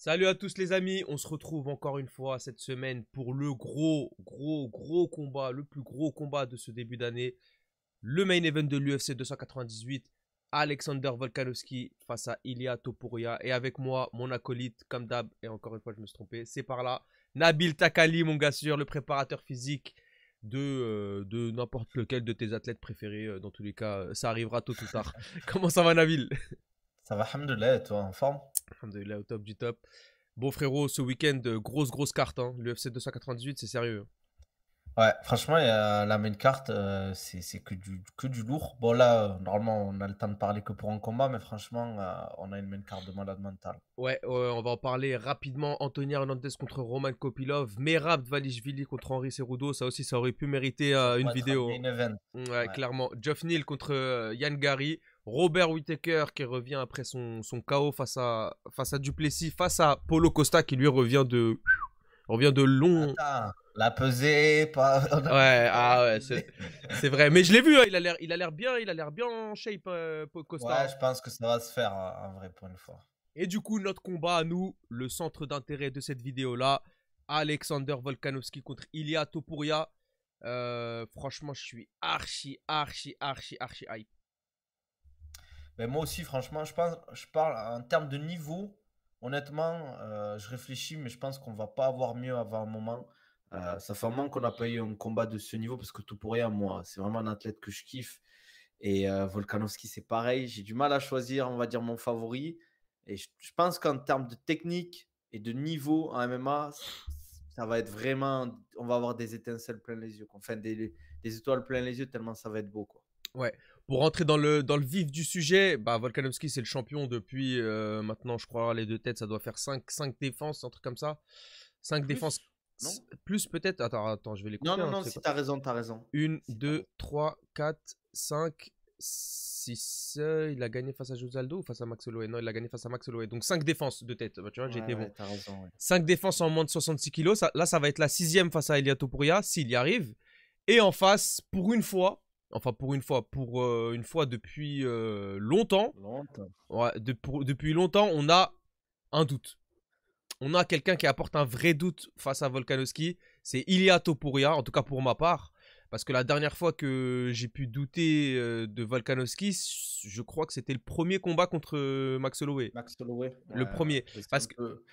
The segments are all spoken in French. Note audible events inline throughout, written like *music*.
Salut à tous les amis, on se retrouve encore une fois cette semaine pour le gros, gros, gros combat, le plus gros combat de ce début d'année. Le main event de l'UFC 298, Alexander Volkanovski face à Ilia Topuria. Et avec moi, mon acolyte, comme d'hab, et encore une fois je me suis trompé, c'est par là, Nabil Takali, mon gars sûr, le préparateur physique de, euh, de n'importe lequel de tes athlètes préférés. Euh, dans tous les cas, euh, ça arrivera tôt ou tard. *laughs* Comment ça va Nabil Ça va, alhamdoulilah, toi, en forme il est au top du top. Bon frérot, ce week-end, euh, grosse grosse carte, hein. l'UFC 298, c'est sérieux. Ouais, franchement, la main carte, euh, c'est que du, que du lourd. Bon, là, euh, normalement, on a le temps de parler que pour un combat, mais franchement, on a une main carte de malade mental. Ouais, on va en parler rapidement. Anthony Hernandez contre Roman Kopilov. Merab Valishvili contre Henri Serrudo, Ça aussi, ça aurait pu mériter une vidéo. Ouais, ouais, clairement. Geoff Neal contre Yann Gary. Robert Whittaker qui revient après son, son KO face à, face à Duplessis, face à Polo Costa qui lui revient de revient de long. la pesée, pas. Ouais, ah c'est vrai. Mais je l'ai vu, hein, il a l'air, bien, il a l'air bien en shape, euh, Polo Costa. Ouais, je pense que ça va se faire un hein, vrai pour une Et du coup, notre combat à nous, le centre d'intérêt de cette vidéo là, Alexander Volkanovski contre Ilya Topuria. Euh, franchement, je suis archi, archi, archi, archi hype. Ben, moi aussi, franchement, je pense, je parle en termes de niveau. Honnêtement, euh, je réfléchis, mais je pense qu'on va pas avoir mieux avant un moment. Euh, ah, ça fait un moment qu'on n'a pas eu un combat de ce niveau parce que tout pour rien, moi, c'est vraiment un athlète que je kiffe. Et euh, Volkanovski, c'est pareil. J'ai du mal à choisir, on va dire, mon favori. Et je, pense qu'en termes de technique et de niveau en MMA, ça va être vraiment. On va avoir des étincelles plein les yeux, qu'on enfin des, étoiles plein les yeux, tellement ça va être beau. Quoi. Ouais, pour rentrer dans le, dans le vif du sujet, bah, Volkanovski, c'est le champion depuis euh, maintenant, je crois, les deux têtes, ça doit faire 5, 5 défenses, un truc comme ça. 5 défenses. plus peut-être. Attends, attends, je vais les couper. Non, hein, non, non, hein, si t'as raison, t'as raison. 1, 2, 3, 4, 5, 6. il a gagné face à Josaldo ou face à Max Holloway Non, il a gagné face à Max Holloway. Donc 5 défenses de tête. Bah, tu vois, j'ai été bon. 5 défenses en moins de 66 kilos. Ça, là, ça va être la sixième face à Elia Topuria, s'il y arrive. Et en face, pour une fois, Enfin, pour une fois, pour euh, une fois depuis euh, longtemps. depuis longtemps, on a un doute. On a quelqu'un qui apporte un vrai doute face à Volkanovski. C'est Ilia Topuria, en tout cas pour ma part. Parce que la dernière fois que j'ai pu douter euh, de Volkanovski, je crois que c'était le premier combat contre Max Holloway. Max Holloway. Le premier. Parce que,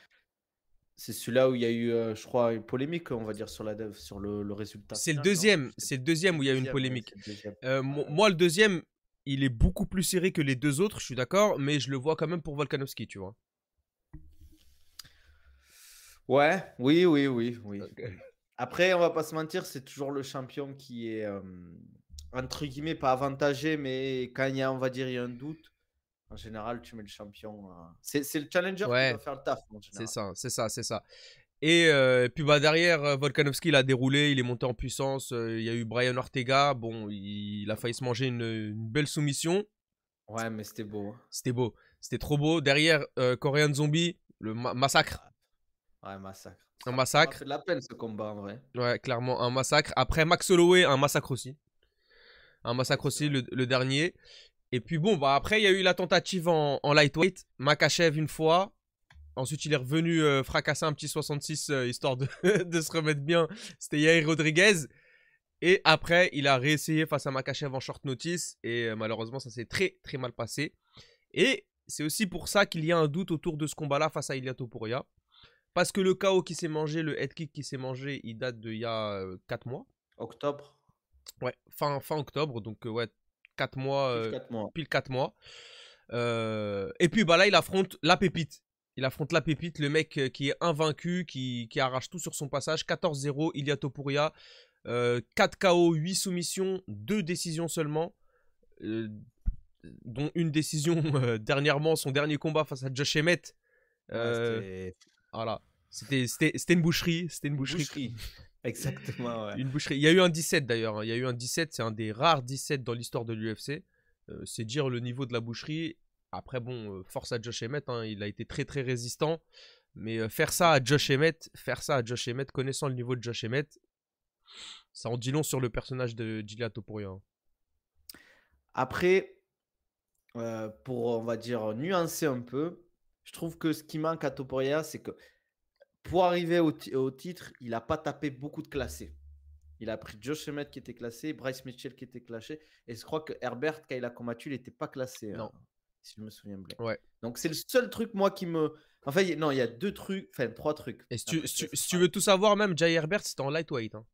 c'est celui-là où il y a eu, euh, je crois, une polémique, on va dire, sur la dev, sur le, résultat. C'est le deuxième, c'est le deuxième où il y a eu une polémique. Euh, euh, moi, le deuxième, il est beaucoup plus serré que les deux autres, je suis d'accord, mais je le vois quand même pour Volkanovski, tu vois. Ouais, oui, oui, oui, oui. Après, on va pas se mentir, c'est toujours le champion qui est, entre guillemets, pas avantagé, mais quand il y a, on va dire, il y a un doute, en général, tu mets le champion. Euh, c'est, le challenger qui va faire le taf. C'est ça, c'est ça, c'est ça. Et euh, puis bah derrière, euh, Volkanovski il a déroulé, il est monté en puissance. Il y a eu Brian Ortega. Bon, il, a failli se manger une, belle soumission. Ouais, mais c'était beau. Hein. C'était beau. C'était trop beau. Derrière, Korean Zombie, le massacre. Ouais, massacre. Un massacre. Ça de la peine ce combat en vrai. Ouais, clairement, un massacre. Après, Max Holloway, un massacre aussi. Un massacre aussi, le, dernier. Et puis bon, bah après, il y a eu la tentative en, lightweight. Makachev une fois. Ensuite, il est revenu euh, fracasser un petit 66 euh, histoire *laughs* de, se remettre bien. C'était Yair Rodriguez. Et après, il a réessayé face à Makachev en short notice. Et euh, malheureusement, ça s'est très très mal passé. Et c'est aussi pour ça qu'il y a un doute autour de ce combat-là face à Ilia Topuria. Parce que le KO qui s'est mangé, le head kick qui s'est mangé, il date d'il y a 4 mois. Octobre. Ouais, fin, fin octobre. Donc, ouais, 4 mois, euh, mois, Pile 4 mois. Euh, et puis bah là, il affronte la pépite. Il affronte la pépite, le mec euh, qui est invaincu, qui, arrache tout sur son passage. 14-0, Ilia Topuria. Euh, 4 KO, 8 soumissions, 2 décisions seulement. dont une décision *laughs* dernièrement, son dernier combat face à Josh Emmett. Ah, voilà. C'était une boucherie. C'était une boucherie. Exactement, *laughs* ouais. Une boucherie. Il y a eu un 17 d'ailleurs. Hein. Il y a eu un 17, c'est un des rares 17 dans l'histoire de l'UFC. Euh, c'est dire le niveau de la boucherie. Après, bon, euh, force à Josh Emmett, hein, il a été très très résistant. Mais euh, faire ça à Josh Emmett, faire ça à Josh Emmett, connaissant le niveau de Josh Emmett, ça en dit long sur le personnage de Gilia Topuria. Hein. Après, pour, on va dire, nuancer un peu, je trouve que ce qui manque à Topuria, c'est que pour arriver au, titre, il n'a pas tapé beaucoup de classés. Il a pris Josh Emmett qui était classé, Bryce Mitchell qui était classé. Et je crois que Herbert, quand il a combattu, il n'était pas classé. Hein, non. si je me souviens bien. Ouais. Donc c'est le seul truc, moi, qui me. Enfin, fait, non, il y a deux trucs, enfin, trois trucs. Et si, tu, veux tout savoir, même Jay Herbert, c'était en lightweight. Hein.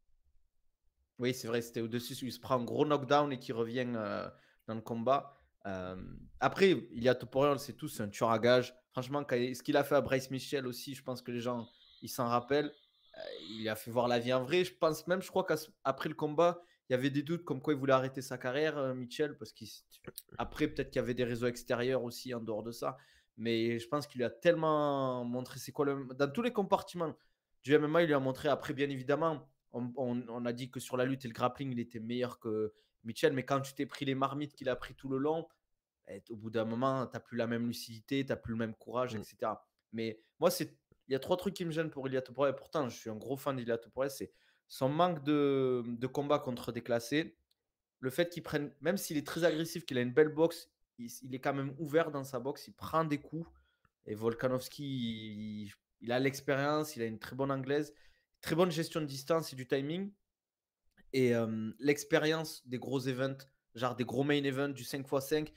Oui, c'est vrai, c'était au-dessus. Il se prend un gros knockdown et qui revient euh, dans le combat. Euh, après, il y a Toporian, c'est tout, c'est un tueur à gage. Franchement, ce qu'il a fait à Bryce Mitchell aussi, je pense que les gens il s'en rappelle. Euh, il a fait voir la vie en vrai. Je pense même, je crois qu'après le combat, il y avait des doutes comme quoi il voulait arrêter sa carrière, euh, Mitchell, parce qu'après, peut-être qu'il y avait des réseaux extérieurs aussi en dehors de ça. Mais je pense qu'il a tellement montré c'est quoi le. Dans tous les compartiments du MMA, il lui a montré. Après, bien évidemment, on, a dit que sur la lutte et le grappling, il était meilleur que Mitchell. Mais quand tu t'es pris les marmites qu'il a pris tout le long, au bout d'un moment, tu n'as plus la même lucidité, tu n'as plus le même courage, mmh. etc. Mais moi, c'est il y a trois trucs qui me gênent pour Ilia et Pourtant, je suis un gros fan d'Ilia C'est son manque de, de, combat contre des classés. Le fait qu'il prenne, même s'il est très agressif, qu'il a une belle boxe, il, est quand même ouvert dans sa boxe. Il prend des coups. Et Volkanovski, il, a l'expérience, il a une très bonne anglaise, très bonne gestion de distance et du timing. Et l'expérience des gros events, genre des gros main events du 5x5.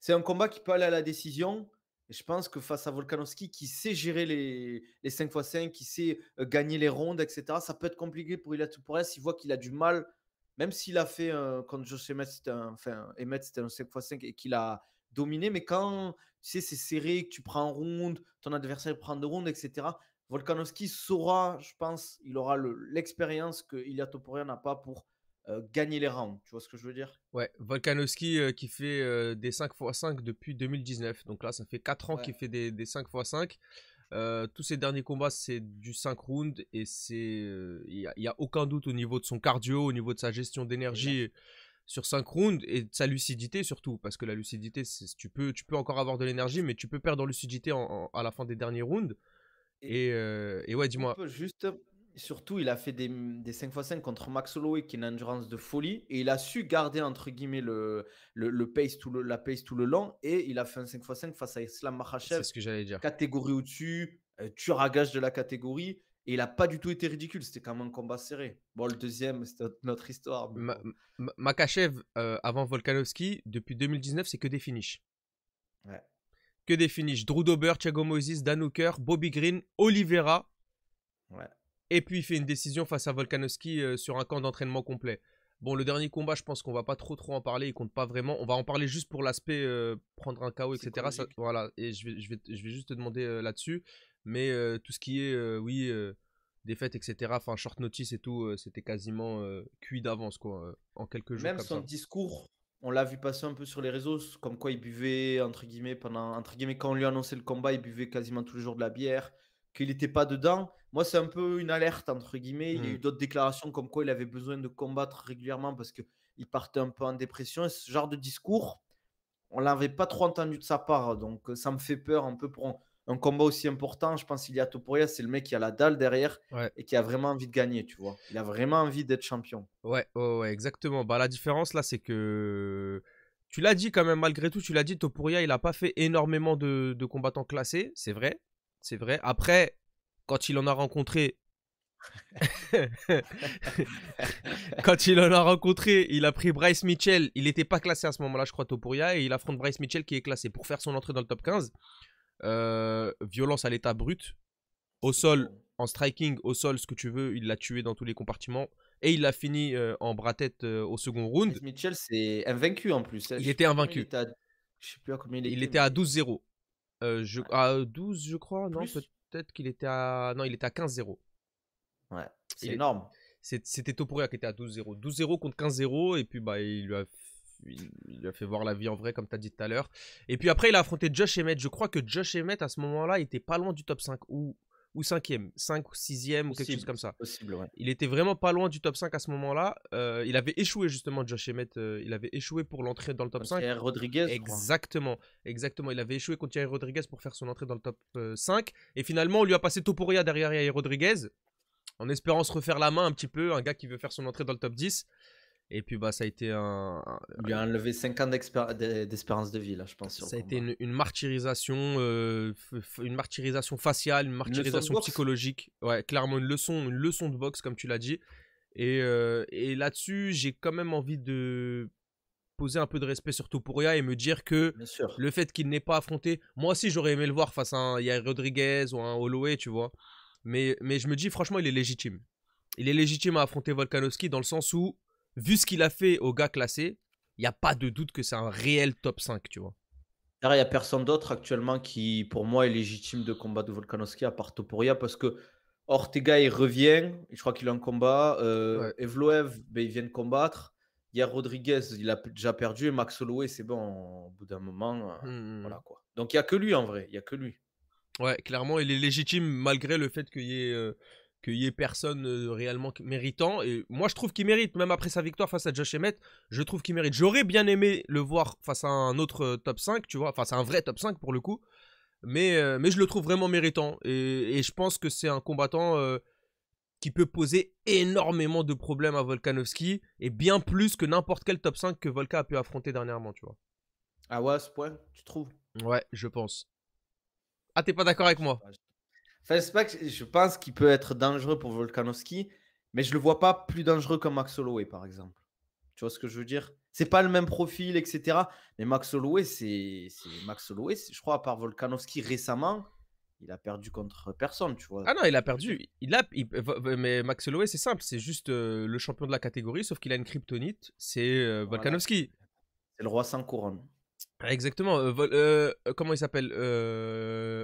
c'est un combat qui peut aller à la décision, je pense que face à Volkanovski, qui sait gérer les, les 5x5, qui sait euh, gagner les rondes, etc., ça peut être compliqué pour Ilya Toporov, s'il voit qu'il a du mal, même s'il a fait, euh, quand Josh Emmett, c'était un, enfin, Emmett, c'était un 5x5 et qu'il a dominé, mais quand tu c'est serré, que tu prends en ronde, ton adversaire prend deux rondes, etc., Volkanovski saura, je pense, il aura l'expérience que Ilia n'a pas pour euh, gagner les rounds. Tu vois ce que je veux dire Ouais, Volkanovski euh, qui fait euh, des 5x5 depuis 2019. Donc là, ça fait 4 ans qu'il fait des, des 5x5. tous ses derniers combats, c'est du 5 rounds et c'est il n'y a, aucun doute au niveau de son cardio, au niveau de sa gestion d'énergie sur 5 rounds et de sa lucidité surtout. Parce que la lucidité, tu peux, tu peux encore avoir de l'énergie, mais tu peux perdre en lucidité à la fin des derniers rounds. Et, ouais, dis-moi surtout, il a fait des, 5x5 contre Max Holloway, qui est une endurance de folie. Et il a su garder, entre guillemets, le, le, pace tout le, la pace tout le long. Et il a fait un 5x5 face à Islam C'est ce que j'allais dire. Catégorie au-dessus, tu euh, tueur de la catégorie. Et il n'a pas du tout été ridicule. C'était quand même un combat serré. Bon, le deuxième, c'est notre histoire. Makachev, euh, avant Volkanovski, depuis 2019, c'est que des finishes. Que des finishes. Drew Dober, Thiago Moses, Dan Bobby Green, Oliveira. Ouais. Et puis il fait une décision face à Volkanovski euh, sur un camp d'entraînement complet. Bon, le dernier combat, je pense qu'on va pas trop trop en parler, il compte pas vraiment. On va en parler juste pour l'aspect euh, prendre un KO, etc. voilà, et je vais, je, vais, juste te demander euh, là-dessus. Mais tout ce qui est, oui, défaite, etc., enfin, short notice et tout, c'était quasiment cuit d'avance, quoi, en quelques jours. Même son discours, on l'a vu passer un peu sur les réseaux, comme quoi il buvait, entre guillemets, pendant, entre guillemets, quand on lui annonçait le combat, il buvait quasiment tous les jours de la bière qu'il n'était pas dedans. Moi, c'est un peu une alerte, entre guillemets. Il y a eu mmh. d'autres déclarations comme quoi il avait besoin de combattre régulièrement parce qu'il partait un peu en dépression. Et ce genre de discours, on l'avait pas trop entendu de sa part. Donc, ça me fait peur un peu pour un, combat aussi important. Je pense qu'il y a Toporia, c'est le mec qui a la dalle derrière et qui a vraiment envie de gagner, tu vois. Il a vraiment envie d'être champion. Ouais, ouais, exactement. Bah, la différence là, c'est que. Tu l'as dit quand même, malgré tout, tu l'as dit, Topuria, il n'a pas fait énormément de combattants classés, c'est vrai. C'est vrai. Après, quand il en a rencontré. *laughs* quand il en a rencontré, il a pris Bryce Mitchell. Il n'était pas classé à ce moment-là, je crois, Topuria. Et il affronte Bryce Mitchell qui est classé pour faire son entrée dans le top 15. Euh, violence à l'état brut. Au sol, en striking, au sol, ce que tu veux. Il l'a tué dans tous les compartiments. Et il a fini euh, en bras-tête euh, au second round. Mitchell, c'est invaincu en plus. Hein. Il était invaincu. il était à 12-0. Euh, à 12, je crois. Non, peut-être qu'il était à. Non, il était à 15-0. Ouais, c'est énorme. C'était Topuria qui était à 12-0. 12-0 contre 15-0. Et puis, bah, il lui a fait voir la vie en vrai, comme tu as dit tout à l'heure. Et puis après, il a affronté Josh Emmett. Je crois que Josh Emmett, à ce moment-là, était pas loin du top 5 ou ou 5e, 5 ou 6e ou quelque chose comme ça. Possible, ouais. Il était vraiment pas loin du top 5 à ce moment-là. Euh, il avait échoué justement, Josh Emmett, euh, il avait échoué pour l'entrée dans le top 5. 5. Rodriguez. Exactement, exactement. Il avait échoué contre Thierry Rodriguez pour faire son entrée dans le top 5. Euh, Et finalement, on lui a passé Toporia derrière Thierry Rodriguez, en espérant se refaire la main un petit peu, un gars qui veut faire son entrée dans le top 10. Et puis, bah, ça a été un. Il lui a enlevé 5 ans d'espérance de vie, là, je pense. ça a été une, martyrisation, euh, une martyrisation faciale, une martyrisation psychologique. Ouais, clairement, une leçon, une leçon de boxe, comme tu l'as dit. Et, euh, là-dessus, j'ai quand même envie de poser un peu de respect surtout pour Topuria et me dire que le fait qu'il n'ait pas affronté. Moi aussi, j'aurais aimé le voir face à un Yair Rodriguez ou un Holloway, tu vois. Mais, mais je me dis, franchement, il est légitime. Il est légitime à affronter Volkanovski dans le sens où vu ce qu'il a fait au gars classé, il n'y a pas de doute que c'est un réel top 5, tu vois. il n'y a personne d'autre actuellement qui, pour moi, est légitime de combat de Volkanovski à part Topuria parce que Ortega, il revient. Je crois qu'il est en combat. Euh, Evloev, ben, il vient de combattre. Hier, Rodriguez, il a déjà perdu. Et Max Holloway, c'est bon, au bout d'un moment. Euh, hmm, hmm, hmm. Voilà quoi. Donc, il n'y a que lui en vrai. Il n'y a que lui. Ouais, clairement, il est légitime malgré le fait qu'il y ait. Euh, qu'il y ait personne euh, réellement méritant. Et moi, je trouve qu'il mérite, même après sa victoire face à Josh Emmett, je trouve qu'il mérite. J'aurais bien aimé le voir face à un autre euh, top 5, tu vois, face à un vrai top 5 pour le coup. Mais, euh, mais je le trouve vraiment méritant. Et, et je pense que c'est un combattant qui peut poser énormément de problèmes à Volkanovski, et bien plus que n'importe quel top 5 que Volka a pu affronter dernièrement, tu vois. Ah ouais, à ce point, tu trouves Ouais, je pense. Ah, t'es pas d'accord avec moi ah, je pense qu'il peut être dangereux pour Volkanovski, mais je le vois pas plus dangereux que Max Holloway, par exemple. Tu vois ce que je veux dire C'est pas le même profil, etc. Mais Max Holloway, c'est Max Holloway, je crois, à part Volkanovski récemment, il a perdu contre personne, tu vois. Ah non, il a perdu. Il a, mais Max Holloway, c'est simple, c'est juste euh, le champion de la catégorie, sauf qu'il a une kryptonite, c'est euh, Volkanovski. C'est le roi sans couronne. Exactement. Euh, euh, euh, comment il s'appelle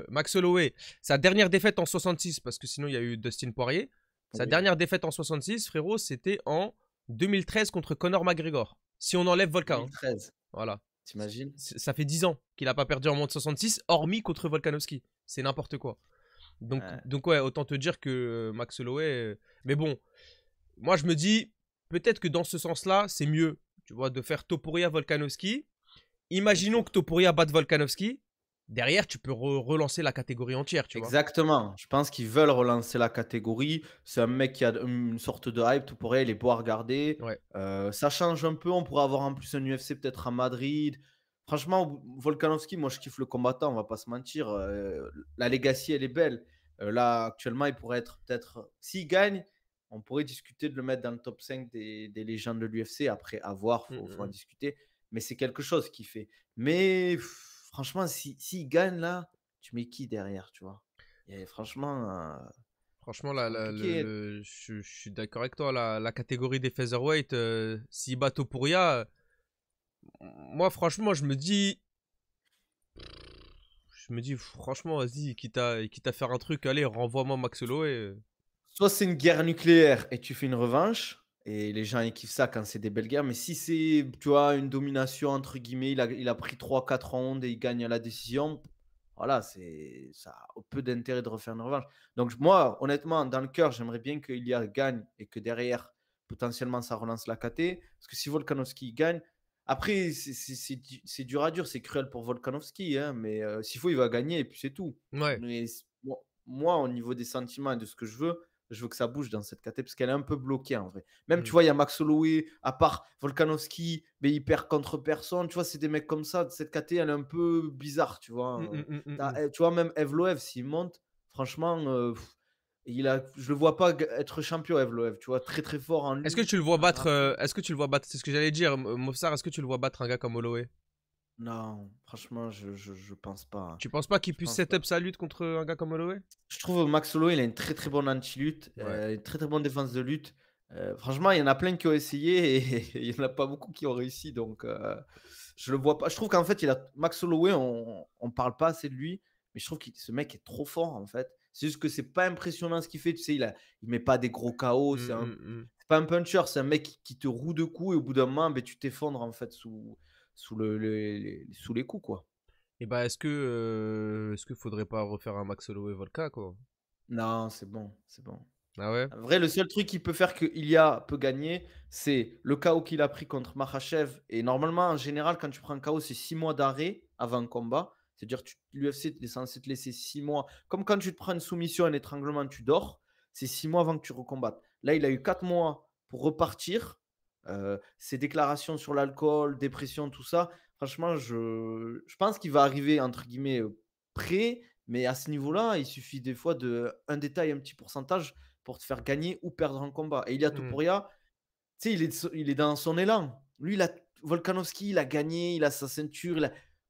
Max Holloway. Sa dernière défaite en 66, parce que sinon il y a eu Dustin Poirier. Sa dernière défaite en 66, frérot, c'était en 2013 contre Conor McGregor. Si on enlève Volkan. 2013. Hein. Voilà. T'imagines Ça fait 10 ans qu'il n'a pas perdu en moins de 66, hormis contre Volkanovski. C'est n'importe quoi. Donc, ouais. donc ouais, autant te dire que Max Holloway. Mais bon, moi je me dis, peut-être que dans ce sens-là, c'est mieux, tu vois, de faire Topuria Volkanovski Imaginons que tu pourrais abattre Volkanovski. Derrière, tu peux relancer la catégorie entière, tu vois. Exactement. Je pense qu'ils veulent relancer la catégorie. C'est un mec qui a une sorte de hype. Topuria, il est beau à regarder. Euh, ça change un peu. On pourrait avoir en plus un UFC peut-être à Madrid. Franchement, Volkanovski, moi, je kiffe le combattant. On va pas se mentir. Euh, la legacy, elle est belle. Euh, là, actuellement, il pourrait être peut-être. S'il gagne, on pourrait discuter de le mettre dans le top 5 des, des légendes de l'UFC. Après, à voir, faut mmh, mmh, en mmh. discuter mais c'est quelque chose qui fait. Mais franchement, s'il si, gagne là, tu mets qui derrière, tu vois Et franchement. Euh, franchement, là, hein. je, suis d'accord avec toi. La, catégorie des featherweight, euh, s'il bat Topuria, moi, franchement, je me dis. Je me dis, franchement, vas-y, quitte à, faire un truc, allez, renvoie-moi Max et. Euh. Soit c'est une guerre nucléaire et tu fais une revanche, et les gens, ils kiffent ça quand c'est des belles guerres. Mais si c'est, tu vois, une domination, entre guillemets, il a, il a pris 3-4 rondes et il gagne à la décision, voilà, c'est ça a peu d'intérêt de refaire une revanche. Donc moi, honnêtement, dans le cœur, j'aimerais bien que a gagne et que derrière, potentiellement, ça relance la KT. Parce que si Volkanovski gagne, après, c'est dur à dur, c'est cruel pour Volkanovski, hein, mais euh, s'il faut, il va gagner et puis c'est tout. Ouais. Mais moi, au niveau des sentiments et de ce que je veux, je veux que ça bouge dans cette KT parce qu'elle est un peu bloquée en vrai. Même, tu mmh. vois, il y a Max Holloway, à part Volkanovski, mais il perd contre personne. Tu vois, c'est des mecs comme ça. Cette KT, elle est un peu bizarre, tu vois. Mmh, hein. mmh, eh, tu vois, même Evloev, s'il monte, franchement, euh, il a, je le vois pas être champion Evloev, tu vois, très très fort en Est-ce que tu le vois battre, euh, est-ce que tu le vois battre, c'est ce que j'allais dire, Mofsar, est-ce que tu le vois battre un gars comme Holloway non, franchement, je, je, pense pas. Hein. Tu penses pas qu'il puisse setup sa lutte contre un gars comme Holloway Je trouve Max Holloway, il a une très très bonne anti-lutte, euh, une très très bonne défense de lutte. Euh, franchement, il y en a plein qui ont essayé *laughs* et il y en a pas beaucoup qui ont réussi. Donc, euh, je le vois pas. Je trouve qu'en fait, il a... Max Holloway, on, on parle pas assez de lui, mais je trouve que ce mec est trop fort en fait. C'est juste que c'est pas impressionnant ce qu'il fait. Tu sais, il, a... il met pas des gros KO. Mmh, mmh, mmh. c'est pas un puncher, c'est un mec qui te roue de coups et au bout d'un moment, ben, tu t'effondres en fait sous sous, les, coups, quoi. Et bah, est-ce que euh, est-ce qu'il faudrait pas refaire un Max Holloway Volka quoi Non, c'est bon, c'est bon. Ah en vrai, le seul truc qui peut faire que a peut gagner, c'est le chaos qu'il a pris contre Mahachev Et normalement, en général, quand tu prends un chaos c'est 6 mois d'arrêt avant combat. C'est-à-dire que l'UFC est censé te laisser 6 mois. Comme quand tu te prends une soumission, un étranglement, tu dors. C'est 6 mois avant que tu recombattes. Là, il a eu 4 mois pour repartir ses euh, déclarations sur l'alcool, dépression, tout ça, franchement, je, je pense qu'il va arriver, entre guillemets, prêt, mais à ce niveau-là, il suffit des fois d'un un détail, un petit pourcentage pour te faire gagner ou perdre un combat. Et il y a Topuria, il est, il est dans son élan. Lui, il a, Volkanovski, il a gagné, il a sa ceinture.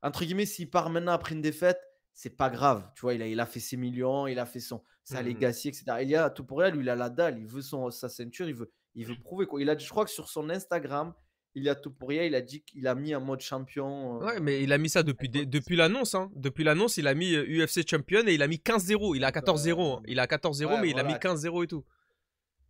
entre guillemets, s'il part maintenant après une défaite, c'est pas grave. Tu vois, il a, il a fait ses millions, il a fait son, sa mmh legacy, etc. Et il y a Topuria, lui, il a la dalle, il veut son, sa ceinture, il veut, il veut prouver quoi. Il a, je crois que sur son Instagram, il a tout Il a dit qu'il a mis un mode champion. Euh, ouais, mais il a mis ça depuis, depuis l'annonce. Hein. Depuis l'annonce, il a mis UFC euh, champion et il a mis 15-0. Il a 14-0. Hein. Il a 14-0, mais il a mis 15-0 et tout.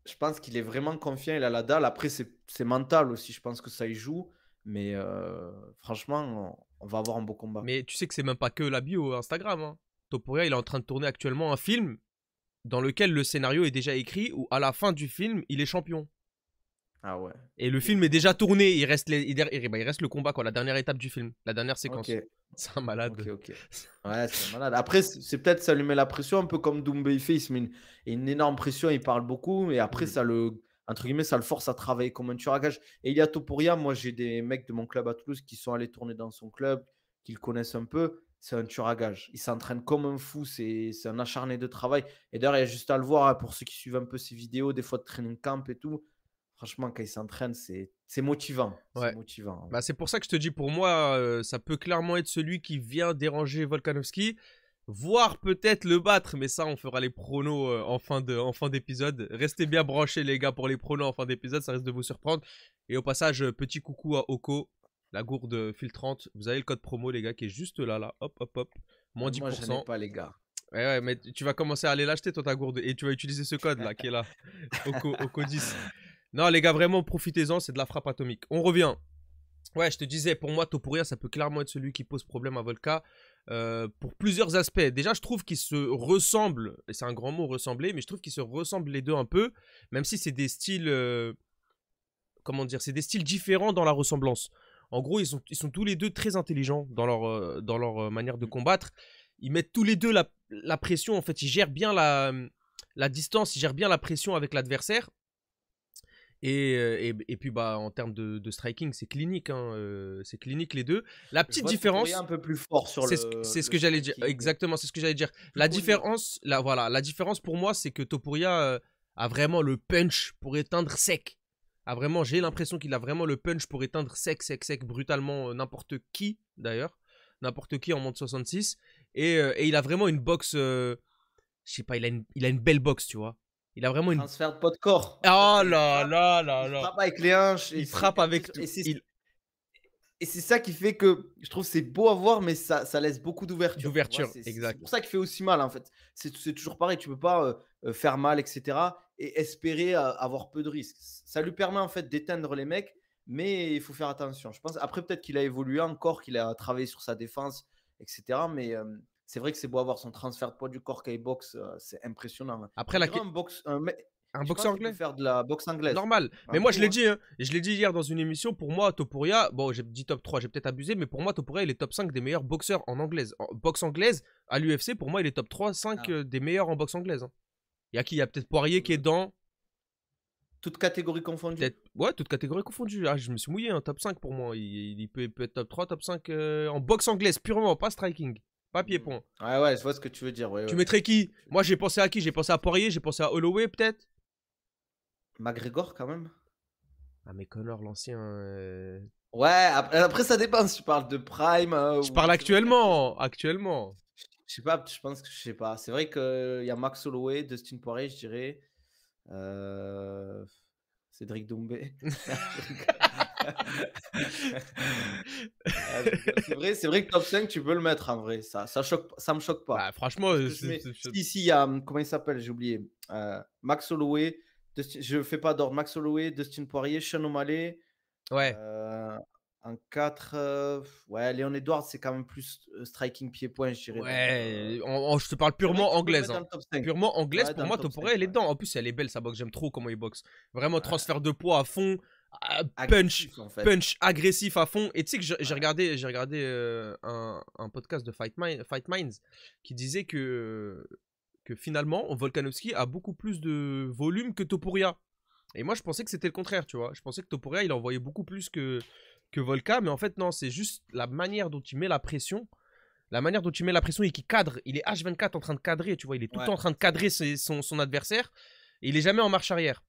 Je pense qu'il est vraiment confiant. Il a la dalle. Après, c'est mental aussi. Je pense que ça y joue. Mais euh, franchement, on va avoir un beau combat. Mais tu sais que c'est même pas que la bio Instagram. Hein. Toporia, il est en train de tourner actuellement un film dans lequel le scénario est déjà écrit où à la fin du film, il est champion. Ah ouais. Et le film est déjà tourné, il reste, les, bah, il, reste le combat, quoi, la dernière étape du film, la dernière séquence. *laughs* C'est un malade. Ok Ouais, c'est malade. Après, c'est peut-être ça lui met la pression, un peu comme Doumbé, il fait, une, énorme pression, il parle beaucoup, et après, mm. ça le entre guillemets, ça le force à travailler comme un tueur à gage. Et il y a Topuria, moi j'ai des mecs de mon club à Toulouse qui sont allés tourner dans son club, qu'ils connaissent un peu, c'est un tueur à gage. Il s'entraîne comme un fou, c'est un acharné de travail. Et d'ailleurs, il y a juste à le voir, hein, pour ceux qui suivent un peu ses vidéos, des fois de training camp et tout, franchement, quand il s'entraîne c'est motivant. C'est motivant. Hein. Bah, c'est pour ça que je te dis, pour moi, euh, ça peut clairement être celui qui vient déranger Volkanovski, voire peut-être le battre, mais ça, on fera les pronos euh, en fin d'épisode. Restez bien branchés, les gars, pour les pronos en fin d'épisode, ça risque de vous surprendre. Et au passage, euh, petit coucou à Oko, la gourde filtrante. Vous avez le code promo, les gars, qui est juste là, là. Hop, hop, hop. Moins 10%. Moi, je ai pas, les gars. Ouais, eh ouais, mais tu vas commencer à aller l'acheter, toi, ta gourde. Et tu vas utiliser ce code, là, qui est là. *laughs* Oko, Oko 10. Non, les gars, vraiment, profitez-en, c'est de la frappe atomique. On revient. Ouais, je te disais, pour moi, Topuria, ça peut clairement être celui qui pose problème à Volka euh, pour plusieurs aspects. Déjà, je trouve qu'ils se ressemblent, et c'est un grand mot ressembler, mais je trouve qu'ils se ressemblent les deux un peu, même si c'est des styles, euh, comment dire, c'est des styles différents dans la ressemblance. En gros, ils sont, ils sont tous les deux très intelligents dans leur, euh, dans leur manière de mm. combattre. Ils mettent tous les deux la, pression, en fait, ils gèrent bien la, la distance, ils gèrent bien la pression avec l'adversaire. Euh, et, puis bah en termes de, striking, c'est clinique, hein, euh, c'est clinique les deux. La petite différence. un peu plus fort sur C'est ce, que j'allais dire. Exactement, c'est ce que j'allais dire. La différence, la voilà, la différence pour moi, c'est que Topuria euh, a vraiment le punch pour éteindre sec. A vraiment, j'ai l'impression qu'il a vraiment le punch pour éteindre sec, sec, sec, brutalement n'importe qui d'ailleurs, n'importe qui en monde 66. Et, et, il a vraiment une boxe. je sais pas, il a une, il a une belle boxe, tu vois. Il a vraiment une. Transfert pas de corps. Oh là là là là. Il frappe avec les hanches. Il frappe avec tout. Et c'est ça qui fait que je trouve c'est beau à voir, mais ça, ça laisse beaucoup d'ouverture. D'ouverture, exact. C'est pour ça qu'il fait aussi mal en fait. C'est toujours pareil, tu peux pas euh, euh, faire mal, etc. Et espérer euh, avoir peu de risques. Ça lui permet en fait d'éteindre les mecs, mais il faut faire attention. Je pense après peut-être qu'il a évolué encore, qu'il a travaillé sur sa défense, etc. Mais c'est vrai que c'est beau avoir son transfert de poids du corps box, c'est impressionnant. Hein. Après la un, boxe, un, boxeur anglais faire de la boxe anglaise. Normal. Ah mais moi je l'ai dit, hein, je l'ai dit hier dans une émission. Pour moi, Topuria, bon, j'ai dit top 3, j'ai peut-être abusé, mais pour moi, Topuria, il est top 5 des meilleurs boxeurs en anglaise. En boxe anglaise, à l'UFC, pour moi, il est top 3, 5 ah. des meilleurs en boxe anglaise. Hein. Il y a qui Il y a peut-être Poirier qui est mmh. dans. Toute catégorie confondue Ouais, toute catégorie confondue. Ah, je me suis mouillé, un top 5 pour moi. Il, peut, être top 3, top 5 en boxe anglaise, purement, pas striking. Papier mm. pont Ouais, ouais, je vois ce que tu veux dire. Ouais, tu mettrais qui Moi, j'ai pensé à qui J'ai pensé à Poirier, j'ai pensé à Holloway, peut-être McGregor, quand même. Ah, mais Connor, l'ancien. Euh, ouais, euh, après, ça dépend si tu parles de Prime. Hein, ou... je parle actuellement, actuellement. Je sais pas, je pense que je sais pas. C'est vrai qu'il euh, y a Max Holloway, Dustin Poirier, je dirais. Euh... Cédric Dombé. *laughs* Ah, c'est vrai, c'est vrai que top 5, tu peux le mettre en vrai. Ça, ça choque, ça me choque pas. Bah, franchement, ici euh, il y a hum, comment il s'appelle, j'ai oublié. Euh, Max Holloway, je fais pas d'ordre. Max Holloway, Dustin Poirier, Sean O'Malley. Ouais. Euh, en 4, euh, ouais, Léon Edwards, c'est quand même plus striking pied-point, je dirais. Ouais, je te parle hein. purement anglaise. Purement anglaise, pour moi, Top pourrais, elle est dedans. En plus, elle est belle, sa boxe. J'aime trop comment il boxe. Vraiment, ah. transfert de poids à fond punch, punch agressif à fond. Et tu sais que j'ai regardé, j'ai regardé euh, un, podcast de Fight, Fight, Minds qui disait que, que finalement, Volkanovski a beaucoup plus de volume que Topuria. Et moi, je pensais que c'était le contraire, tu vois. Je pensais que Topuria, il envoyait beaucoup plus que, que Volka. Mais en fait, non, c'est juste la manière dont il met la pression. La manière dont il met la pression et qui cadre. Il est H24 en train de cadrer, tu vois. Il est tout temps en train de cadrer son, adversaire. Et il est jamais en marche arrière.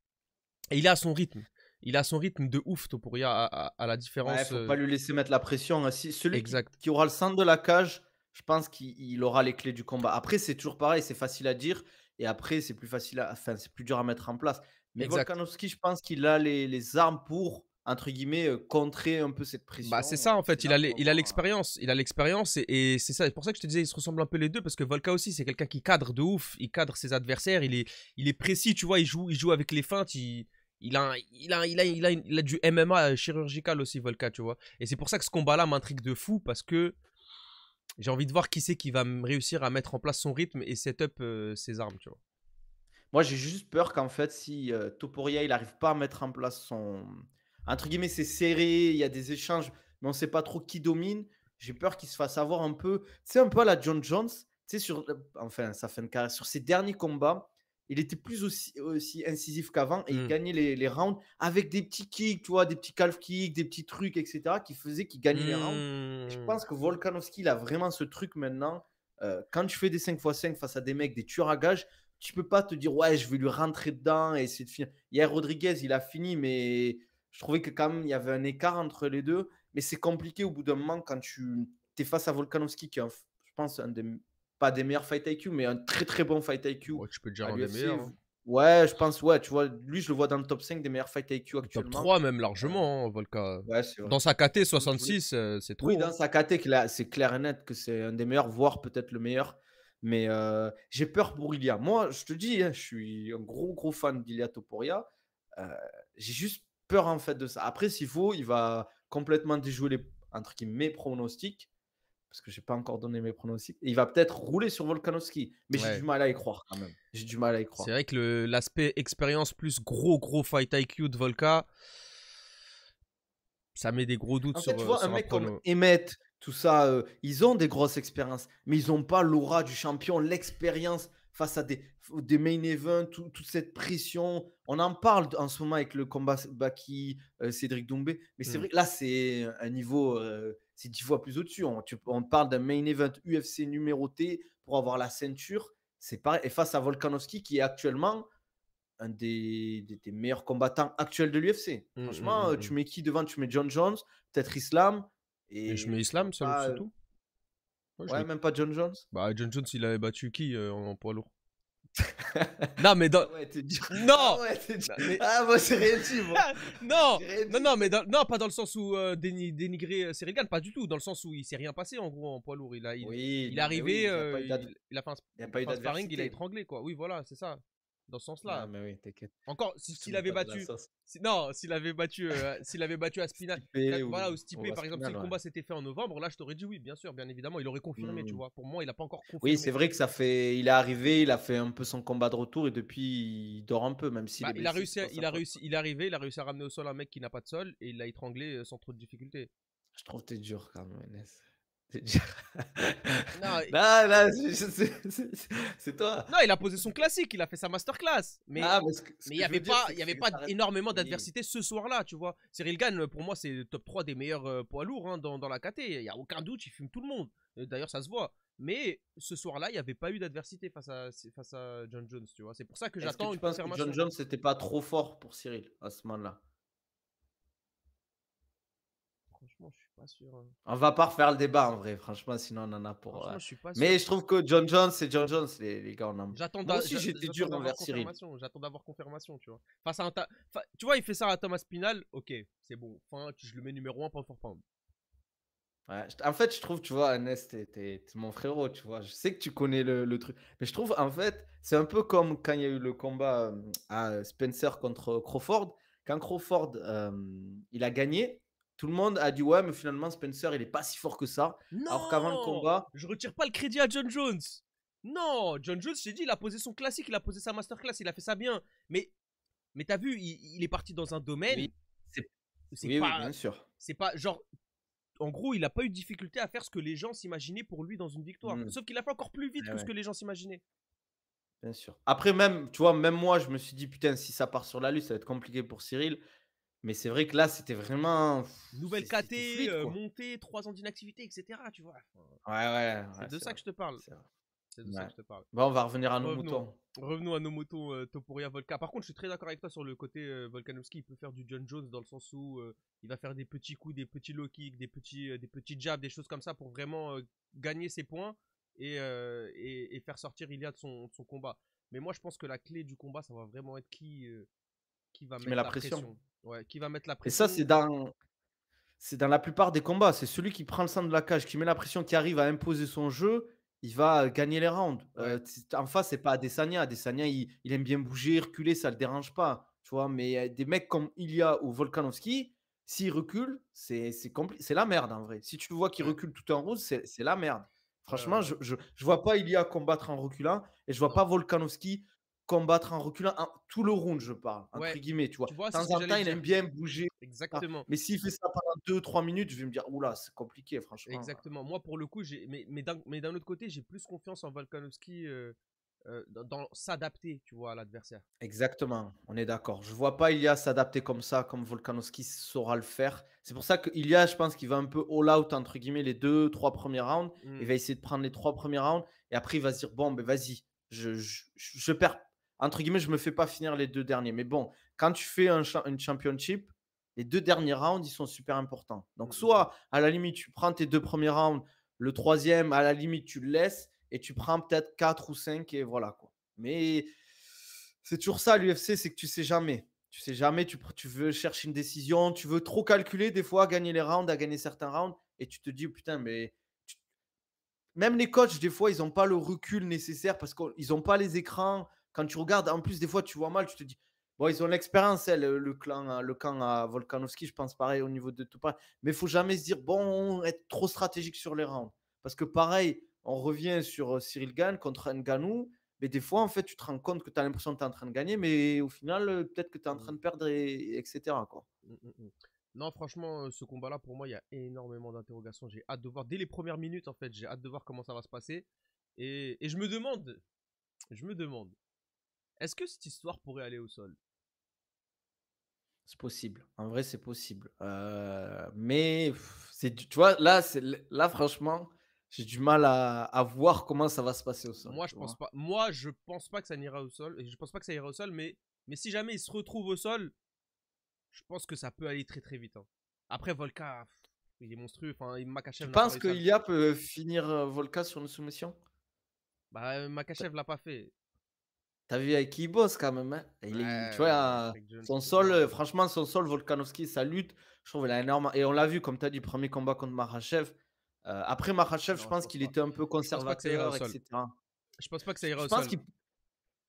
Et il est à son rythme il a son rythme de ouf Topuria à, à, à, la différence. faut euh, pas lui laisser mettre la pression. Hein. celui Qui, aura le centre de la cage, je pense qu'il aura les clés du combat. Après, c'est toujours pareil, c'est facile à dire. Et après, c'est plus facile enfin, c'est plus dur à mettre en place. Mais Volkanovski, je pense qu'il a les, armes pour entre guillemets euh, contrer un peu cette bah, pression. Bah, c'est ça en fait, il a, hein. l'expérience, il a l'expérience et, c'est ça. C'est pour ça que je te disais, ils se ressemblent un peu les deux parce que Volka aussi, c'est quelqu'un qui cadre de ouf, il cadre ses adversaires, il est, il est précis, tu vois, il joue, il joue avec les feintes, il a, il a, il a, il a, du MMA chirurgical aussi, Volka, tu vois. Et c'est pour ça que ce combat-là m'intrigue de fou parce que j'ai envie de voir qui c'est qui va réussir à mettre en place son rythme et setup euh, ses armes, tu vois. Moi, j'ai juste peur qu'en fait, si euh, Toporia, il n'arrive pas à mettre en place son. Entre guillemets, c'est serré, il y a des échanges, mais on ne sait pas trop qui domine. J'ai peur qu'il se fasse avoir un peu. Tu sais, un peu la John Jones, tu sais, sur. Euh, enfin, ça fait une carrière. Sur ses derniers combats, il était plus aussi, incisif qu'avant et il mmh. gagnait les, rounds avec des petits kicks, tu des petits calf kicks, des petits trucs, etc., qui faisaient qu'il gagnait les rounds. je pense que mmh. Volkanovski, il a vraiment ce truc maintenant. Euh, quand tu fais des 5x5 face à des mecs, des tueurs à gages, tu peux pas te dire, ouais, je vais lui rentrer dedans et essayer de finir. Hier, Rodriguez, il a fini, mais je trouvais que quand même, il y avait un écart entre les deux. Mais c'est compliqué au bout d'un moment quand tu es face à Volkanovski, qui est, je pense, un des pas des meilleurs fight IQ, mais un très très bon fight IQ. Ouais, tu peux dire un des meilleurs. Hein. Ouais, je pense, ouais, tu vois, lui, je le vois dans le top 5 des meilleurs fight IQ actuellement. Top 3 même largement, hein, Volka. Dans sa KT 66, euh, c'est trop. Oui, hein. dans sa KT, c'est clair et net que c'est un des meilleurs, voire peut-être le meilleur. Mais euh, j'ai peur pour Ilia. Moi, je te dis, je suis un gros, gros fan d'Ilia Toporia. Euh, j'ai juste peur, en fait, de ça. Après, s'il faut, il va complètement déjouer les, entre guillemets, pronostics parce que j'ai pas encore donné mes pronostics. il va peut-être rouler sur Volkanovski, mais j'ai du mal à y croire quand même. J'ai du mal à y croire. C'est vrai que l'aspect expérience plus gros gros fight IQ de Volka, ça met des gros doutes en fait, Tu vois un mec comme Emmett, tout ça, euh, ils ont des grosses expériences, mais ils ont pas l'aura du champion, l'expérience face à des, des main events, toute cette pression. On en parle en ce moment avec le combat Baki, euh, Cédric Doumbé, mais c'est mmh. vrai que là c'est un niveau. Euh, c'est dix fois plus au-dessus. On, parle d'un main event UFC numéroté pour avoir la ceinture. C'est pas Et face à Volkanovski, qui est actuellement un des, meilleurs combattants actuels de l'UFC. Mmh, mmh, Franchement, mmh, euh, tu mets qui devant Tu mets John Jones, peut-être Islam. Et, je mets Islam, c'est euh, Ouais, même pas John Jones. Bah, John Jones, il avait battu qui euh, en poids lourd *laughs* non, mais dans. Ah ouais, non ah, ouais, mais... ah, moi, c'est rien dit, moi. *laughs* non, non, non, mais dans... non, pas dans le sens où euh, déni... dénigrer Serigal, euh, pas du tout. Dans le sens où il s'est rien passé, en gros, en poids lourd. Il, a... il... est arrivé, euh, il, a fait un, pas eu sparring, il a étranglé, quoi. Oui, voilà, c'est ça dans ce sens-là. Ah, mais Encore, s'il avait battu. non, s'il avait battu, euh, s'il avait battu Aspina, *laughs* Stipé, ou, par exemple, si le combat s'était fait en novembre, là, je t'aurais dit oui, bien sûr, bien évidemment, il aurait confirmé, tu mmh. vois. Pour moi, il n'a pas encore confirmé. Oui, c'est vrai que ça fait, il est arrivé, il a fait un peu son combat de retour et depuis, il dort un peu, même s'il bah, il, a il a réussi, il est arrivé, il a réussi à ramener au sol un mec qui n'a pas de sol et il l'a étranglé euh, sans trop de difficulté. Je trouve que t'es dur quand même, non, c'est toi. Non, il a posé son classique, il a fait sa masterclass. Mais il n'y avait, pas, énormément d'adversité ce soir-là, tu vois. Cyril Gann, pour moi, c'est le top 3 des meilleurs euh, poids lourds hein, dans, la KT. Il n'y a aucun doute, il fume tout le monde. Euh, d'ailleurs, ça se voit. Mais ce soir-là, il n'y avait pas eu d'adversité face à, John Jones, tu vois. C'est pour ça que j'attends une confirmation. John Jones, c'était pas trop fort pour Cyril à ce moment-là pas sûr. Hein. On va pas refaire le débat en vrai, franchement, sinon on en a pour. Euh, mais je trouve que John Jones, c'est John Jones, les, les gars. On J'attends d'avoir confirmation. J'attends d'avoir confirmation, tu vois. enfin, tu vois, il fait ça à Thomas Pinal, ok, c'est bon. Enfin, je le mets numéro 1 pour en fait, je trouve, tu vois, Tu t'es mon frérot, tu vois. Je sais que tu connais le, truc. Mais je trouve, en fait, c'est un peu comme quand il y a eu le combat euh, à Spencer contre Crawford. Quand Crawford, euh, il a gagné, tout le monde a dit ouais, mais finalement Spencer il est pas si fort que ça. Non alors qu'avant le combat, je retire pas le crédit à John Jones. Non, John Jones, j'ai dit, il a posé son classique, il a posé sa masterclass, il a fait ça bien. Mais, mais t'as vu, il, est parti dans un domaine. Oui, c'est pas, bien sûr. C'est pas genre, en gros, il a pas eu de difficulté à faire ce que les gens s'imaginaient pour lui dans une victoire. Hmm. Sauf qu'il a fait encore plus vite eh que ce que les gens s'imaginaient. Bien sûr. Après, même, tu vois, même moi, je me suis dit, putain, si ça part sur la lutte, ça va être compliqué pour Cyril. Mais c'est vrai que là, c'était vraiment. Nouvelle KT, euh, montée, 3 ans d'inactivité, etc. Tu vois. Ouais, ouais. C'est de ça que je te parle. C'est de ça que je te parle. Bon, on va revenir à nos motos. Revenons à nos motos, euh, Topuria Toporia Volca. Par contre, je suis très d'accord avec toi sur le côté euh, Volkanovski. Il peut faire du John Jones dans le sens où il va faire des petits coups, des petits low kicks, des petits, des petits jabs, des choses comme ça pour vraiment gagner ses points et, faire sortir Iliad de son, combat. Mais moi, je pense que la clé du combat, ça va vraiment être qui, qui va mettre la, pression. qui va mettre la pression. Et ça, c'est dans, c'est dans la plupart des combats. C'est celui qui prend le centre de la cage, qui met la pression, qui arrive à imposer son jeu, il va euh, gagner les rounds. Euh, en face, c'est pas Adesanya. Adesanya, il, il aime bien bouger, reculer, ça le dérange pas. Tu vois, mais euh, des mecs comme Ilya ou Volkanovski, s'ils reculent, c'est la merde en vrai. Si tu vois qu'il recule tout en rose, c'est la merde. Franchement, je ne vois pas Ilya combattre en reculant et je vois pas Volkanovski combattre en reculant tout le round, je parle, entre guillemets, tu vois. de temps en temps, il aime bien bouger. Exactement. mais s'il fait ça pendant 2-3 minutes, je vais me dire, oula, c'est compliqué, franchement. Hein». Exactement. Moi, pour le coup, j'ai, mais, mais d'un, autre côté, j'ai plus confiance en Volkanovski euh, euh, dans, s'adapter, tu vois, à l'adversaire. Exactement. On est d'accord. Je vois pas Ilya s'adapter comme ça, comme Volkanovski saura le faire. C'est pour ça qu'Ilya, je pense qu'il va un peu all-out, entre guillemets, les 2-3 premiers rounds. Il mmh. va essayer de prendre les 3 premiers rounds. Et après, il va se dire, bon, ben vas-y. je, je perds entre guillemets, je me fais pas finir les deux derniers. Mais bon, quand tu fais un une championship, les deux derniers rounds, ils sont super importants. Donc, mmh, mmh, mmh. soit à la limite, tu prends tes deux premiers rounds, le troisième, à la limite, tu le laisses et tu prends peut-être quatre ou cinq et voilà quoi. Mais c'est toujours ça l'UFC, c'est que tu sais jamais. Tu sais jamais, tu, tu veux chercher une décision, tu veux trop calculer des fois, gagner les rounds, à gagner certains rounds et tu te dis, oh putain, mais même les coachs, des fois, ils n'ont pas le recul nécessaire parce qu'ils n'ont pas les écrans. Quand tu regardes, en plus, des fois, tu vois mal, tu te dis, bon, ils ont l'expérience, hein, le, clan, hein, le camp à euh, Volkanovski, je pense pareil au niveau de tout pareil. Mais il faut jamais se dire, bon, être trop stratégique sur les rounds. Parce que pareil, on revient sur euh, Cyril Gagne contre Nganou. Mais des fois, en fait, tu te rends compte que tu as l'impression que tu es en train de gagner, mais au final, euh, peut-être que tu es en mmh. train de perdre, et, etc. Mmh, mmh, non, franchement, ce combat-là, pour moi, il y a énormément d'interrogations. J'ai hâte de voir, dès les premières minutes, en fait, j'ai hâte de voir comment ça va se passer. et, je me demande, je me demande, est-ce que cette histoire pourrait aller au sol C'est possible. En vrai, c'est possible. Euh, mais c'est, tu vois, là, c'est, là franchement, j'ai du mal à, voir comment ça va se passer au sol. Moi, je pense pas. Moi, je pense pas que ça n'ira au sol. Je pense pas que ça ira au sol, mais, mais si jamais il se retrouve au sol, je pense que ça peut aller très très vite. Hein. Après, Volka, il est monstrueux. Enfin, je Tu penses y a peut finir euh, Volka sur une soumission Bah, euh, Makachev l'a pas fait. T'as vu avec qui il bosse quand même. Hein? tu vois, son sol, franchement, son sol, Volkanovski, sa lutte, je trouve, elle a énorme. Et on l'a vu, comme tu as dit, premier combat contre Marachev. Euh, après Marachev, je pense qu'il était un peu conservateur, je etc. Je pense pas que ça ira au sol.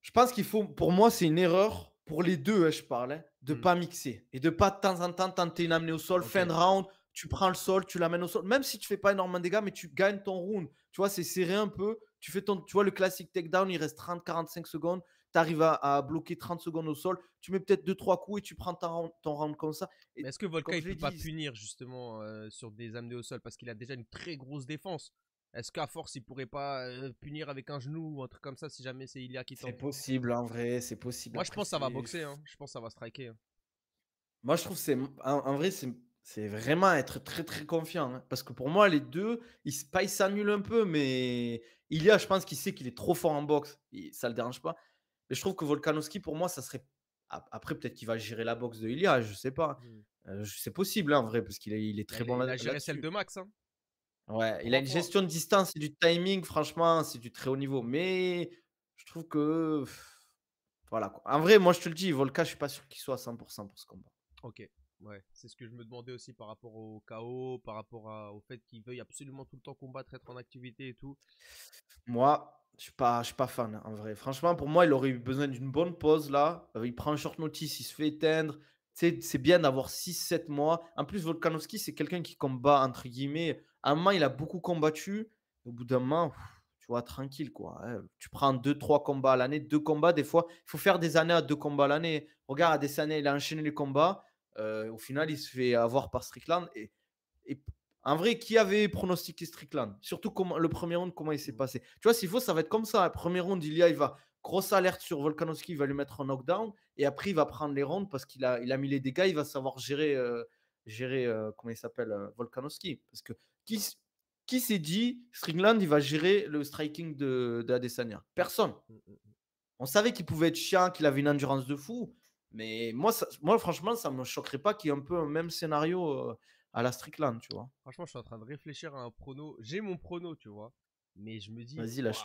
Je pense qu'il faut, pour moi, c'est une erreur, pour les deux, hein, je parle, hein, de ne hmm. pas mixer. Et de pas de temps en temps tenter une au sol, fin de round, tu prends le sol, tu l'amènes au sol. Même si tu fais pas énormément de dégâts, mais tu gagnes ton round. Tu vois, c'est serré un peu tu fais ton, tu vois, le classique takedown, il reste 30-45 secondes, tu arrives à, bloquer 30 secondes au sol, tu mets peut-être 2-3 coups et tu prends ton, round comme ça. est-ce que Volkan il ne peut pas punir justement euh, sur des amenés au sol parce qu'il a déjà une très grosse défense est-ce qu'à force, il pourrait pas euh, punir avec un genou ou un truc comme ça si jamais c'est Ilia qui tombe C'est possible, en vrai, c'est possible. Moi, je pense que ça va boxer, hein. je pense que ça va striker. Hein. Moi, je trouve c'est. en vrai, c'est c'est vraiment être très très confiant. Hein. Parce que pour moi, les deux, ils, s'annulent un peu, mais il je pense qu'il sait qu'il est trop fort en boxe. ça ne le dérange pas. Mais je trouve que Volkanovski, pour moi, ça serait. Après, peut-être qu'il va gérer la boxe de Ilia, je sais pas. Hein. Mmh. Euh, c'est possible hein, en vrai, parce qu'il est, très bon là dessus Il a celle de Max. Ouais, il a une gestion de distance et du timing, franchement, c'est du très haut niveau. Mais je trouve que. Voilà. En vrai, moi, je te le dis, Volka, je suis pas sûr qu'il soit à 100% pour ce combat. Ok c'est ce que je me demandais aussi par rapport au chaos, par rapport au fait qu'il veuille absolument tout le temps combattre, être en activité et tout. Moi, je suis pas, je suis pas fan hein, en vrai. Franchement, pour moi, il aurait eu besoin d'une bonne pause là. Euh, il prend un short notice, il se fait éteindre. C'est bien d'avoir 6-7 mois. En plus, Volkanovski, c'est quelqu'un qui combat, entre guillemets. À un moment, il a beaucoup combattu. Au bout d'un moment, tu vois, tranquille, quoi. Tu prends 2-3 combats à l'année, deux combats des fois. Il faut faire des années à deux combats à l'année. Regarde, à des années, il a enchaîné les combats. Euh, au final, il se fait avoir par Strickland. Et, en vrai, qui avait pronostiqué Strickland Surtout comment, le premier round, comment il s'est mmh. passé. Tu vois, s'il faut, ça va être comme ça. Hein. Premier round, a, il va grosse alerte sur Volkanovski, il va lui mettre un knockdown. Et après, il va prendre les rounds parce qu'il a, il a mis les dégâts, il va savoir gérer, euh, gérer euh, comment il s'appelle, Volkanovski. Parce que qui, s'est dit Strickland, il va gérer le striking de, de Adesanya Personne. Mmh, mmh, On savait qu'il pouvait être chien, qu'il avait une endurance de fou, mais moi, moi franchement, ça me choquerait pas qu'il y ait un peu un même scénario euh, à la Strickland, tu vois. Franchement, je suis en train de réfléchir à un prono. J'ai mon prono, tu vois. Mais je me dis,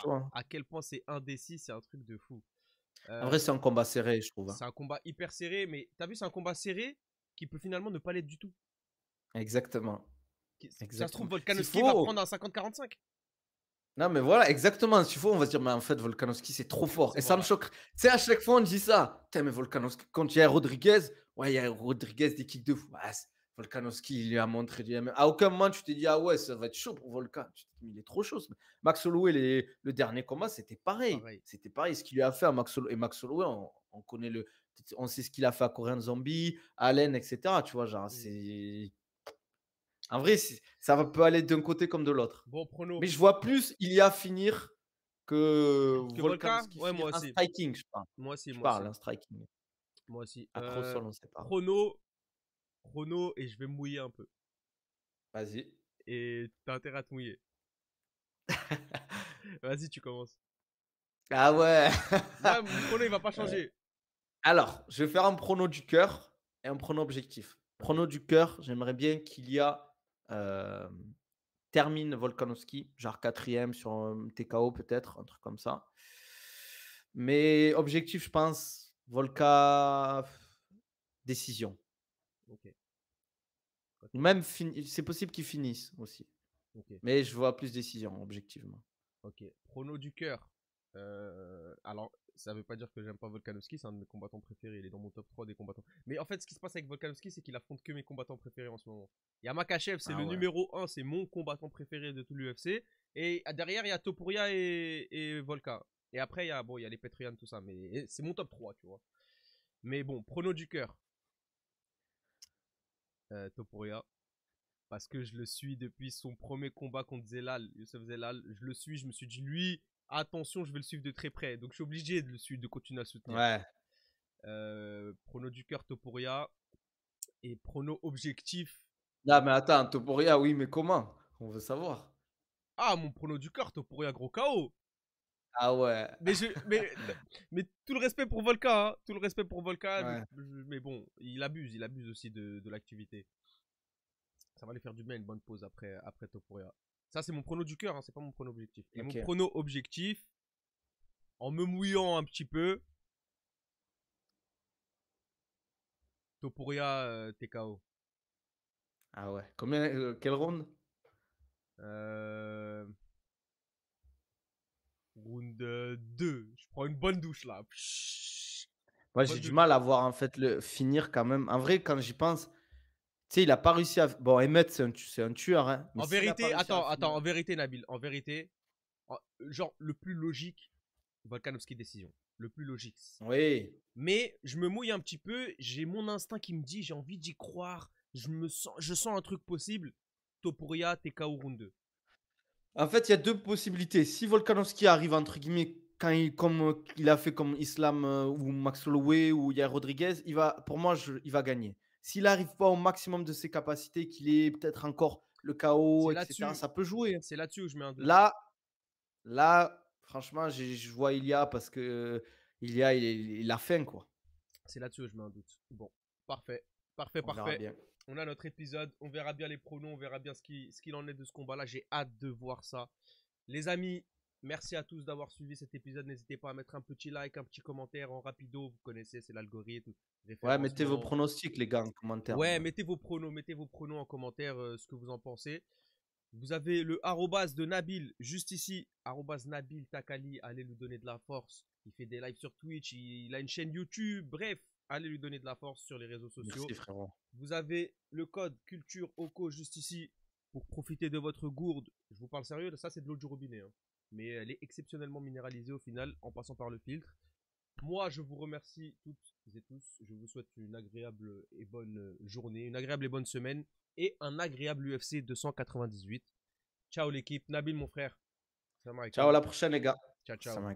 hein. à quel point c'est indécis, c'est un truc de fou. en vrai, c'est un euh, combat serré, je trouve. Hein. C'est un combat hyper serré, mais t'as vu, c'est un combat serré qui peut finalement ne pas l'être du tout. Exactement. Ça se trouve, Volkanovski va prendre un 50-45. Non, mais voilà, exactement. Si faut, on va se dire, mais en fait, Volkanovski, c'est trop fort. Et ça me choque. Tu sais, à chaque fois, on dit ça. Putain, mais Volkanovski, quand il y a Rodriguez, ouais, il y a Rodriguez, des kicks de fou. Ah, Volkanovski, il lui a montré du À aucun moment, tu t'es dit, ah ouais, ça va être chaud pour Volkan. il est trop chaud. Max Holloway, le dernier combat, c'était pareil. C'était pareil. Ce qu'il lui a fait à Max Holloway. Et Max Holloway, on, connaît le. On sait ce qu'il a fait à Korean Zombie, Allen, etc. Tu vois, genre, mmh. c'est en vrai, ça peut aller d'un côté comme de l'autre. Bon Mais je vois plus il y a finir que, un striking, je parle. Moi aussi, parle, un striking. Moi aussi. Euh, on sait pas. Prono, prono, et je vais mouiller un peu. Vas-y. Et t'as intérêt à te mouiller. *laughs* Vas-y, tu commences. Ah ouais. *laughs* prono, il va pas changer. Alors, je vais faire un prono du cœur et un prono objectif. Prono du cœur, j'aimerais bien qu'il y a termine Volkanovski, genre quatrième sur un TKO peut-être, un truc comme ça. Mais objectif, je pense, Volka, décision. ok Même c'est possible qu'il finisse aussi. Mais je vois plus décision, objectivement. Ok. Prono du cœur. Euh, alors, ça veut pas dire que j'aime pas Volkanovski, c'est un de mes combattants préférés, il est dans mon top 3 des combattants. Mais en fait, ce qui se passe avec Volkanovski, c'est qu'il affronte que mes combattants préférés en ce moment. Il y a Makachev, c'est ah le numéro 1, c'est mon combattant préféré de tout l'UFC. Et derrière, il y a Topuria et, et Volka. Et après, il y a, bon, il y les Petrian, tout ça, mais c'est mon top 3, tu vois. Mais bon, prono du cœur. Euh, Topuria. Parce que je le suis depuis son premier combat contre Zelal, Youssef Zelal. Je le suis, je me suis dit, lui, attention, je vais le suivre de très près. Donc je suis obligé de le suivre, de continuer à soutenir. Ouais. Euh, prono du coeur Toporia et prono objectif. Non, mais attends, Toporia, oui, mais comment On veut savoir. Ah, mon prono du cœur, Toporia, gros KO. Ah ouais. Mais, je, mais, tout le respect pour Volca, hein. tout le respect pour Volca, *laughs* mais, bon, il abuse, il abuse aussi de, l'activité. Ça va lui faire du bien une bonne pause après, après Toporia. Ça, c'est mon prono du cœur, hein, c'est pas mon prono objectif. mon prono objectif, en me mouillant un petit peu, Topuria euh, TKO. Ah ouais. Combien, euh, quelle ronde euh... Round 2. Euh, Je prends une bonne douche là. Moi, j'ai du mal à voir en fait le finir quand même. En vrai, quand j'y pense, sais, il a pas réussi à. Bon, Emmett, c'est un, tueur. Hein, en vérité, attends, attends, en vérité, Nabil, en vérité, genre, le plus logique, Volkanovski décision. Le plus logique. Oui. Mais je me mouille un petit peu, j'ai mon instinct qui me dit, j'ai envie d'y croire, je me sens, je sens un truc possible. Topuria, TKO round 2. En fait, il y a deux possibilités. Si Volkanovski arrive entre guillemets quand il, comme il a fait comme Islam euh, ou Max Holloway ou Yair Rodriguez, il va, pour moi, il va gagner. S'il n'arrive pas au maximum de ses capacités, qu'il est peut-être encore le chaos, etc., ça peut jouer. Hein. C'est là-dessus où je mets un doute. Là, là franchement, je vois Ilya parce que il, a faim, quoi. C'est là-dessus où je mets un doute. Bon, parfait. Parfait, parfait. On a notre épisode. On verra bien les pronoms. On verra bien ce qu'il en est de ce combat-là. J'ai hâte de voir ça. Les amis, Merci à tous d'avoir suivi cet épisode. N'hésitez pas à mettre un petit like, un petit commentaire en rapido. Vous connaissez, c'est l'algorithme. Ouais, mettez vos pronostics, les gars, en commentaire. Ouais, mettez vos pronos, mettez vos pronos en commentaire, euh, ce que vous en pensez. Vous avez le arrobas de Nabil juste ici. Arrobas Nabil Takali, allez lui donner de la force. Il fait des lives sur Twitch, il, a une chaîne YouTube. Bref, allez lui donner de la force sur les réseaux sociaux. vous avez le code culture juste ici pour profiter de votre gourde. Je vous parle sérieux, ça c'est de l'eau du robinet. Hein mais elle est exceptionnellement minéralisée au final en passant par le filtre. Moi, je vous remercie toutes et tous. Je vous souhaite une agréable et bonne journée, une agréable et bonne semaine et un agréable UFC 298. Ciao l'équipe. Nabil, mon frère. Ciao, à la prochaine, les gars. Ciao, ciao.